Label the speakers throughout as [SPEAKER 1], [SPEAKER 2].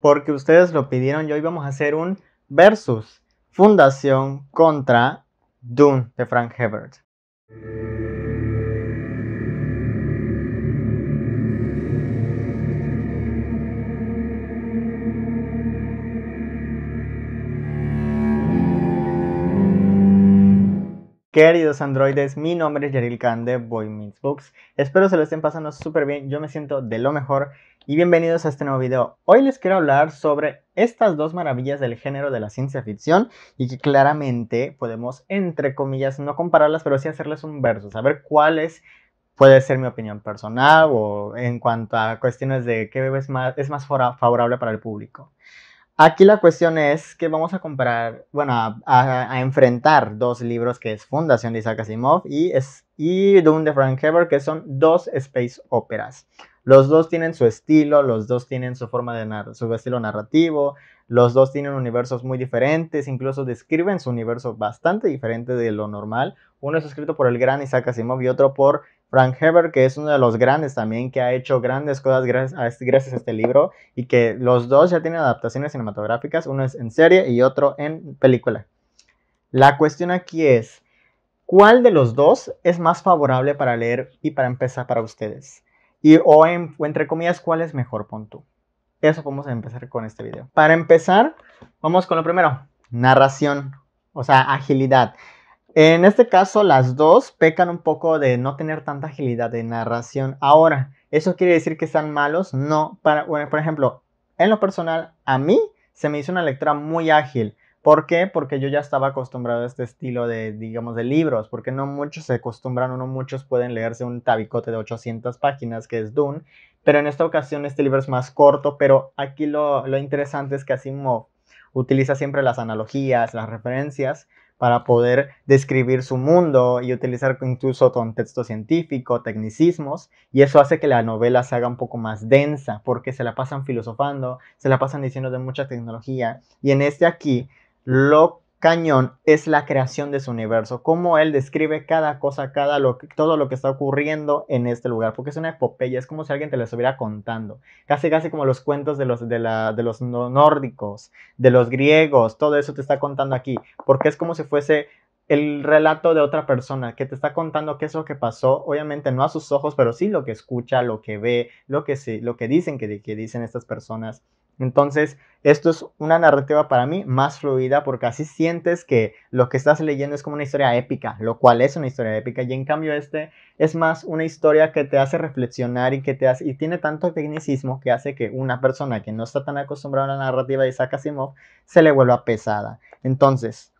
[SPEAKER 1] porque ustedes lo pidieron y hoy vamos a hacer un versus Fundación contra Dune de Frank Herbert. Queridos androides, mi nombre es Yaril Khan de Boy Meets Books. Espero se lo estén pasando súper bien. Yo me siento de lo mejor y bienvenidos a este nuevo video. Hoy les quiero hablar sobre estas dos maravillas del género de la ciencia ficción y que claramente podemos, entre comillas, no compararlas, pero sí hacerles un verso, saber cuál es puede ser mi opinión personal o en cuanto a cuestiones de qué es más, es más favorable para el público. Aquí la cuestión es que vamos a comparar, bueno, a, enfrentar dos libros que es Fundación de Isaac Asimov y, es, y Dune de Frank Heber, que son dos space operas. Los dos tienen su estilo, los dos tienen su forma de su estilo narrativo, los dos tienen universos muy diferentes, incluso describen su universo bastante diferente de lo normal. Uno es escrito por el gran Isaac Asimov y otro por Frank Heber, que es uno de los grandes también, que ha hecho grandes cosas gracias a este, este libro y que los dos ya tienen adaptaciones cinematográficas, uno es en serie y otro en película. La cuestión aquí es, ¿cuál de los dos es más favorable para leer y para empezar para ustedes? Y o, entre comillas, ¿cuál es mejor pon tú? Eso vamos a empezar con este video. Para empezar, vamos con lo primero, narración, o sea, agilidad. En este caso, las dos pecan un poco de no tener tanta agilidad de narración. Ahora, ¿eso quiere decir que están malos? No. Para, por ejemplo, en lo personal, a mí se me hizo una lectura muy ágil. ¿Por qué? Porque yo ya estaba acostumbrado a este estilo de, digamos, de libros, porque no muchos se acostumbran o no muchos pueden leerse un tabicote de 800 páginas que es Dune, pero en esta ocasión este libro es más corto, pero aquí lo, lo interesante es que Asimov utiliza siempre las analogías, las referencias, para poder describir su mundo y utilizar incluso contexto científico, tecnicismos, y eso hace que la novela se haga un poco más densa, porque se la pasan filosofando, se la pasan diciendo de mucha tecnología, y en este aquí lo cañón es la creación de su universo, cómo él describe cada cosa, cada lo, todo lo que está ocurriendo en este lugar, porque es una epopeya, es como si alguien te lo estuviera contando, casi casi como los cuentos de los, de, la, de los nórdicos, de los griegos, todo eso te está contando aquí, porque es como si fuese el relato de otra persona que te está contando qué es lo que pasó, obviamente no a sus ojos, pero sí lo que escucha, lo que ve, lo que, lo que dicen que dicen estas personas. Entonces, esto es una narrativa para mí más fluida porque así sientes que lo que estás leyendo es como una historia épica, lo cual es una historia épica y en cambio este es más una historia que te hace reflexionar y que te hace y tiene tanto tecnicismo que hace que una persona que no está tan acostumbrada a la narrativa de Isaac Asimov se le vuelva pesada. Entonces,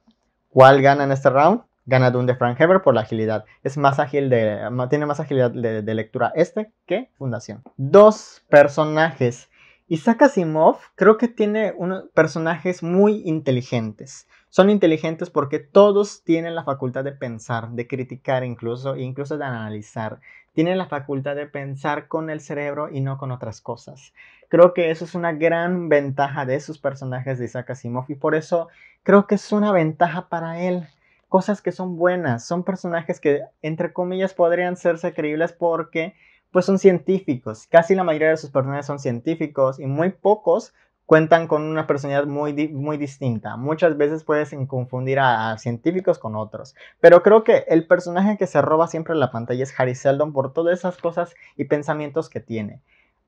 [SPEAKER 1] ¿cuál gana en este round? Gana Dune de Frank Heber por la agilidad. Es más ágil de, tiene más agilidad de lectura este que Fundación. Dos personajes Isaac Asimov creo que tiene unos personajes muy inteligentes. Son inteligentes porque todos tienen la facultad de pensar, de criticar incluso, e incluso de analizar. Tienen la facultad de pensar con el cerebro y no con otras cosas. Creo que eso es una gran ventaja de esos personajes de Isaac Asimov y por eso creo que es una ventaja para él. Cosas que son buenas, son personajes que entre comillas podrían serse creíbles porque pues son científicos. Casi la mayoría de sus personajes son científicos y muy pocos cuentan con una personalidad muy, muy distinta. Muchas veces puedes confundir a, científicos con otros. Pero creo que el personaje que se roba siempre la pantalla es Harry Seldon por todas esas cosas y pensamientos que tiene.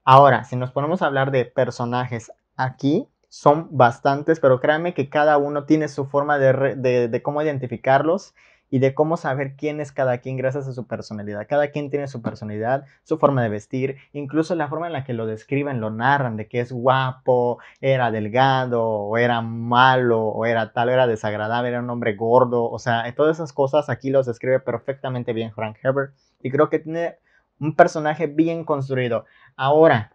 [SPEAKER 1] Ahora, si nos ponemos a hablar de personajes aquí, son bastantes, pero créanme que cada uno tiene su forma de cómo identificarlos y de cómo saber quién es cada quien gracias a su personalidad. Cada quien tiene su personalidad, su forma de vestir, incluso la forma en la que lo describen, lo narran, de que es guapo, era delgado, o era malo, o era tal, era desagradable, era un hombre gordo. O sea, eh, todas esas cosas aquí los describe perfectamente bien Frank Herbert. Y creo que tiene un personaje bien construido. Ahora,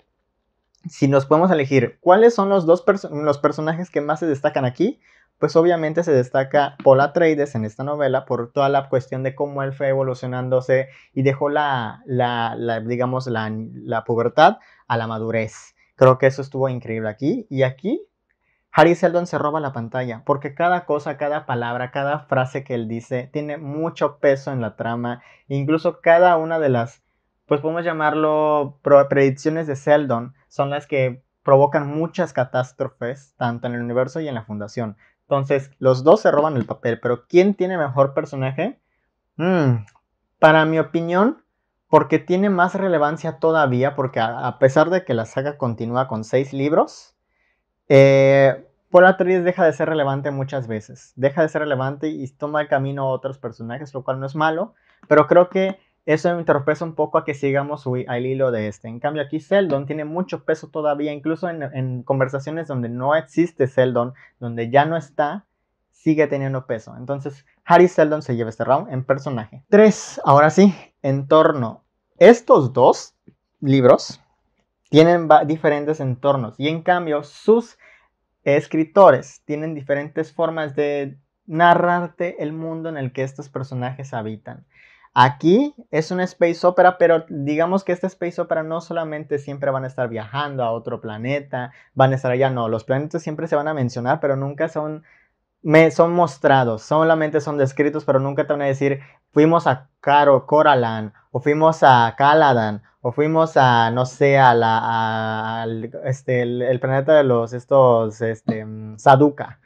[SPEAKER 1] si nos podemos elegir, ¿cuáles son los dos los personajes que más se destacan aquí? pues obviamente se destaca Paul Atreides en esta novela por toda la cuestión de cómo él fue evolucionándose y dejó la, la, digamos, la, la, pubertad a la madurez. Creo que eso estuvo increíble aquí. Y aquí, Harry Seldon se roba la pantalla, porque cada cosa, cada palabra, cada frase que él dice tiene mucho peso en la trama. Incluso cada una de las, pues podemos llamarlo, predicciones de Seldon son las que provocan muchas catástrofes, tanto en el universo y en la fundación. Entonces, los dos se roban el papel, pero ¿quién tiene mejor personaje? Hmm, para mi opinión, porque tiene más relevancia todavía, porque a, pesar de que la saga continúa con seis libros, eh, Por la deja de ser relevante muchas veces, deja de ser relevante y toma el camino a otros personajes, lo cual no es malo, pero creo que eso me un poco a que sigamos al hilo de este. En cambio, aquí Seldon tiene mucho peso todavía, incluso en, conversaciones donde no existe Seldon, donde ya no está, sigue teniendo peso. Entonces, Harry Seldon se lleva este round en personaje. Tres, ahora sí, entorno. Estos dos libros tienen diferentes entornos y en cambio sus escritores tienen diferentes formas de narrarte el mundo en el que estos personajes habitan. Aquí es una space opera, pero digamos que esta space opera no solamente siempre van a estar viajando a otro planeta, van a estar allá, no, los planetas siempre se van a mencionar, pero nunca son, me, son mostrados, solamente son descritos, pero nunca te van a decir, fuimos a Caro Coralan, o fuimos a Caladan, o fuimos a, no sé, a la, este, el, planeta de los, estos, este, mm, Saduka.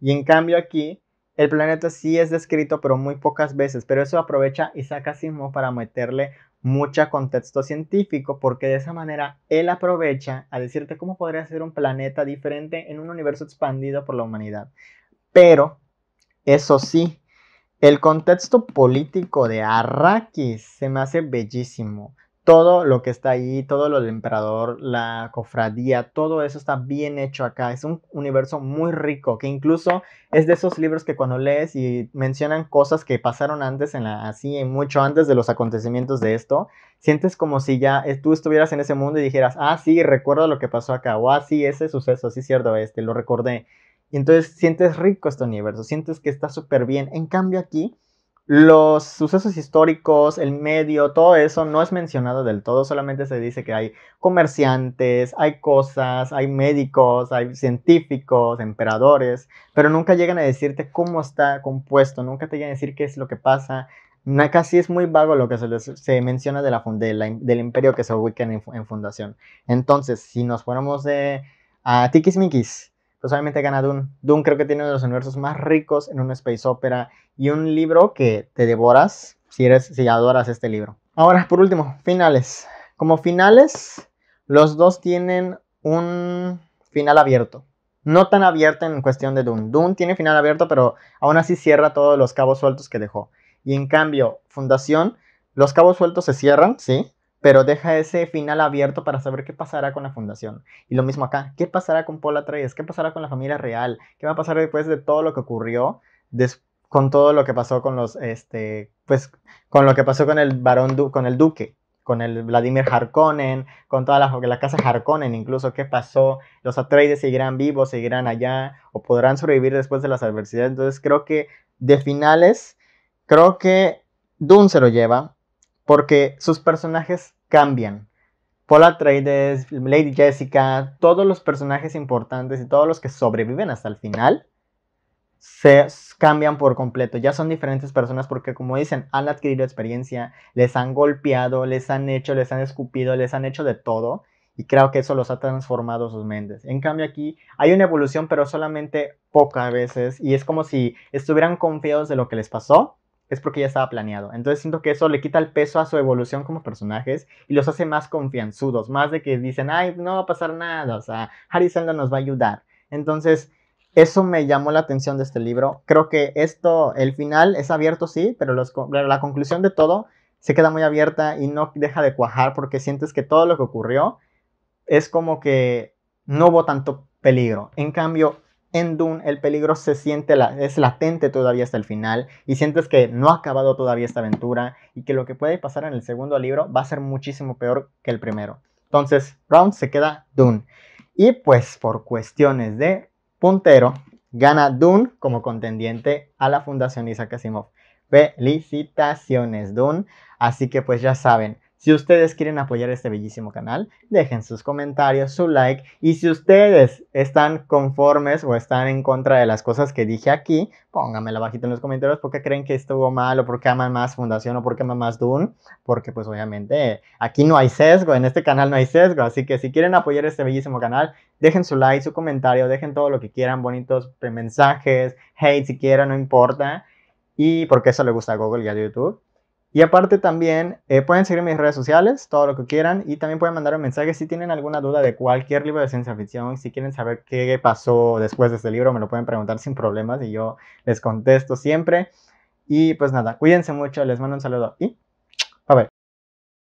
[SPEAKER 1] Y en cambio aquí el planeta sí es descrito, pero muy pocas veces, pero eso aprovecha Isaac Asimov para meterle mucho contexto científico, porque de esa manera él aprovecha a decirte cómo podría ser un planeta diferente en un universo expandido por la humanidad. Pero, eso sí, el contexto político de Arrakis se me hace bellísimo todo lo que está ahí, todo lo del emperador, la cofradía, todo eso está bien hecho acá. Es un universo muy rico, que incluso es de esos libros que cuando lees y mencionan cosas que pasaron antes, en la, así mucho antes de los acontecimientos de esto, sientes como si ya eh, tú estuvieras en ese mundo y dijeras, ah, sí, recuerdo lo que pasó acá, o ah, sí, ese suceso, sí, cierto, este, lo recordé. Y entonces sientes rico este universo, sientes que está súper bien. En cambio aquí los sucesos históricos, el medio, todo eso no es mencionado del todo, solamente se dice que hay comerciantes, hay cosas, hay médicos, hay científicos, emperadores, pero nunca llegan a decirte cómo está compuesto, nunca te llegan a decir qué es lo que pasa. Casi es muy vago lo que se, menciona de la, del imperio que se ubica en, fundación. Entonces, si nos fuéramos de a tiquismiquis, pues gana Dune. Dune creo que tiene uno de los universos más ricos en una space opera y un libro que te devoras si, eres, si adoras este libro. Ahora, por último, finales. Como finales, los dos tienen un final abierto. No tan abierto en cuestión de Dune. Dune tiene final abierto, pero aún así cierra todos los cabos sueltos que dejó. Y en cambio, Fundación, los cabos sueltos se cierran, sí, pero deja ese final abierto para saber qué pasará con la fundación. Y lo mismo acá, ¿qué pasará con Paul Atreides? ¿Qué pasará con la familia real? ¿Qué va a pasar después de todo lo que ocurrió? con todo lo que pasó con los, este, pues, con lo que pasó con el barón, con el duque, con el Vladimir Harkonnen, con toda la, la casa Harkonnen, incluso qué pasó, los Atreides seguirán vivos, seguirán allá, o podrán sobrevivir después de las adversidades. Entonces creo que de finales, creo que Dune se lo lleva, porque sus personajes cambian. Paula Atreides, Lady Jessica, todos los personajes importantes y todos los que sobreviven hasta el final se cambian por completo. Ya son diferentes personas porque, como dicen, han adquirido experiencia, les han golpeado, les han hecho, les han escupido, les han hecho de todo. Y creo que eso los ha transformado sus mentes. En cambio aquí hay una evolución, pero solamente pocas veces. Y es como si estuvieran confiados de lo que les pasó es porque ya estaba planeado. Entonces siento que eso le quita el peso a su evolución como personajes y los hace más confianzudos, más de que dicen, ay, no va a pasar nada, o sea, Harry Seldon nos va a ayudar. Entonces, eso me llamó la atención de este libro. Creo que esto, el final es abierto, sí, pero la conclusión de todo se queda muy abierta y no deja de cuajar porque sientes que todo lo que ocurrió es como que no hubo tanto peligro. En cambio, en Dune el peligro se siente, es latente todavía hasta el final y sientes que no ha acabado todavía esta aventura y que lo que puede pasar en el segundo libro va a ser muchísimo peor que el primero. Entonces, Brown se queda Dune. Y pues por cuestiones de puntero, gana Dune como contendiente a la Fundación Isaac Asimov. Felicitaciones, Dune. Así que pues ya saben, si ustedes quieren apoyar este bellísimo canal, dejen sus comentarios, su like y si ustedes están conformes o están en contra de las cosas que dije aquí, pónganmela bajito en los comentarios porque creen que estuvo mal o porque aman más Fundación o porque aman más Dune, porque pues obviamente aquí no hay sesgo, en este canal no hay sesgo, así que si quieren apoyar este bellísimo canal, dejen su like, su comentario, dejen todo lo que quieran, bonitos mensajes, hate si quieran, no importa. Y porque eso le gusta a Google y a YouTube. Y aparte también eh, pueden seguir mis redes sociales, todo lo que quieran, y también pueden mandar un mensaje si tienen alguna duda de cualquier libro de ciencia ficción, si quieren saber qué pasó después de este libro, me lo pueden preguntar sin problemas y yo les contesto siempre. Y pues nada, cuídense mucho, les mando un saludo y